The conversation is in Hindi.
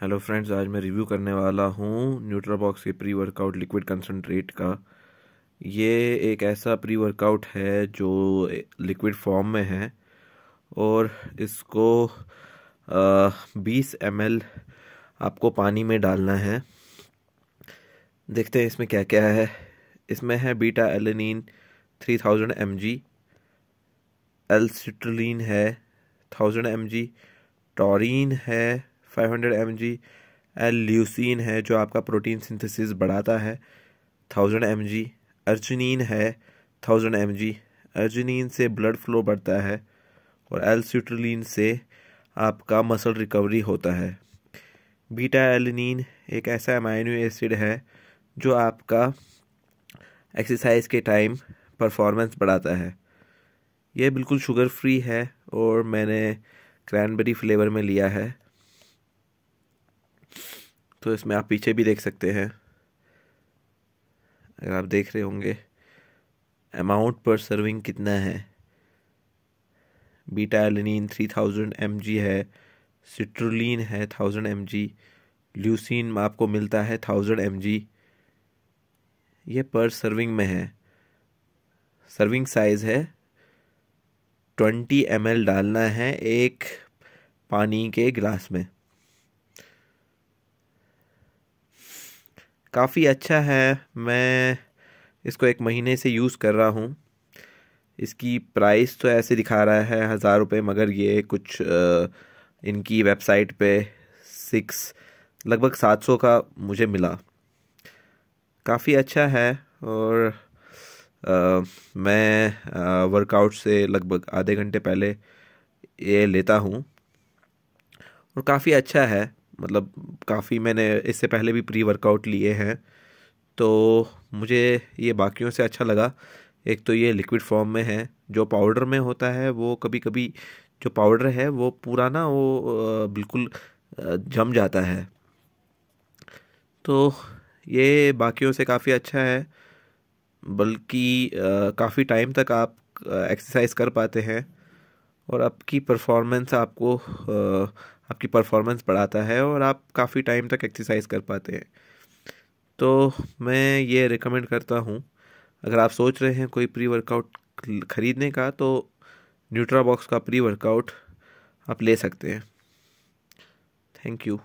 हेलो फ्रेंड्स आज मैं रिव्यू करने वाला हूँ न्यूट्राबॉक्स के प्री वर्कआउट लिक्विड कंसनट्रेट का ये एक ऐसा प्री वर्कआउट है जो लिक्विड फॉर्म में है और इसको आ, 20 एल आपको पानी में डालना है देखते हैं इसमें क्या क्या है इसमें है beta alanine 3000 thousand M G L L citrulline है थाउजेंड एम जी टॉरिन है 500 एल ल्यूसिन है जो आपका प्रोटीन सिंथेसिस बढ़ाता है थाउजेंड एम जी अर्जिनिन है थाउजेंड एम जी अर्जिनिन से ब्लड फ्लो बढ़ता है और एल्स्यूट्रलिन से आपका मसल रिकवरी होता है बीटा एलिनिन एक ऐसा अमाइनो एसिड है जो आपका एक्सरसाइज के टाइम परफॉर्मेंस बढ़ाता है यह बिल्कुल शुगर फ्री है और मैंने क्रैनबेरी फ्लेवर में लिया है तो इसमें आप पीछे भी देख सकते हैं अगर आप देख रहे होंगे अमाउंट पर सर्विंग कितना है beta alanine three thousand M है सिट्रोलिन है थाउजेंड एम जी ल्यूसिन आपको मिलता है थाउजेंड एम ये पर सर्विंग में है सर्विंग साइज़ है ट्वेंटी एम डालना है एक पानी के गिलास में काफ़ी अच्छा है मैं इसको एक महीने से यूज़ कर रहा हूँ इसकी प्राइस तो ऐसे दिखा रहा है हज़ार रुपये मगर ये कुछ इनकी वेबसाइट पे सिक्स लगभग सात सौ का मुझे मिला काफ़ी अच्छा है और आ, मैं वर्कआउट से लगभग आधे घंटे पहले ये लेता हूँ और काफ़ी अच्छा है मतलब काफ़ी मैंने इससे पहले भी प्री वर्कआउट लिए हैं तो मुझे ये बाकियों से अच्छा लगा एक तो ये लिक्विड फॉर्म में है जो पाउडर में होता है वो कभी कभी जो पाउडर है वो पूरा ना वो बिल्कुल जम जाता है तो ये बाकियों से काफ़ी अच्छा है बल्कि काफ़ी टाइम तक आप एक्सरसाइज कर पाते हैं और आपकी परफॉर्मेंस आपको आपकी परफॉर्मेंस बढ़ाता है और आप काफ़ी टाइम तक एक्सरसाइज कर पाते हैं तो मैं ये रिकमेंड करता हूँ अगर आप सोच रहे हैं कोई प्री वर्कआउट ख़रीदने का तो न्यूट्रा बॉक्स का प्री वर्कआउट आप ले सकते हैं थैंक यू